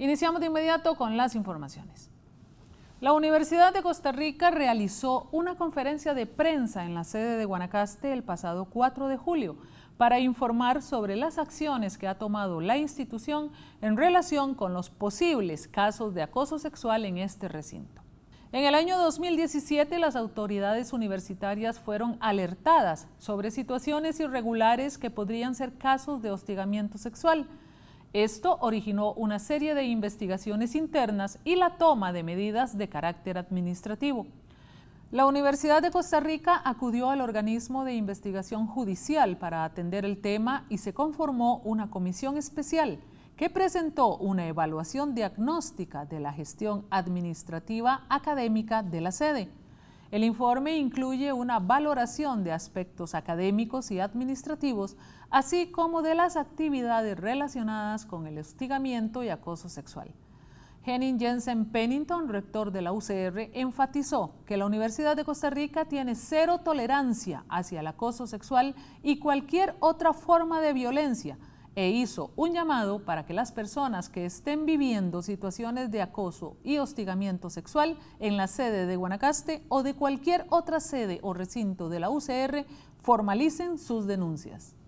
Iniciamos de inmediato con las informaciones. La Universidad de Costa Rica realizó una conferencia de prensa en la sede de Guanacaste el pasado 4 de julio para informar sobre las acciones que ha tomado la institución en relación con los posibles casos de acoso sexual en este recinto. En el año 2017 las autoridades universitarias fueron alertadas sobre situaciones irregulares que podrían ser casos de hostigamiento sexual. Esto originó una serie de investigaciones internas y la toma de medidas de carácter administrativo. La Universidad de Costa Rica acudió al organismo de investigación judicial para atender el tema y se conformó una comisión especial que presentó una evaluación diagnóstica de la gestión administrativa académica de la sede. El informe incluye una valoración de aspectos académicos y administrativos, así como de las actividades relacionadas con el hostigamiento y acoso sexual. Henning Jensen Pennington, rector de la UCR, enfatizó que la Universidad de Costa Rica tiene cero tolerancia hacia el acoso sexual y cualquier otra forma de violencia, e hizo un llamado para que las personas que estén viviendo situaciones de acoso y hostigamiento sexual en la sede de Guanacaste o de cualquier otra sede o recinto de la UCR formalicen sus denuncias.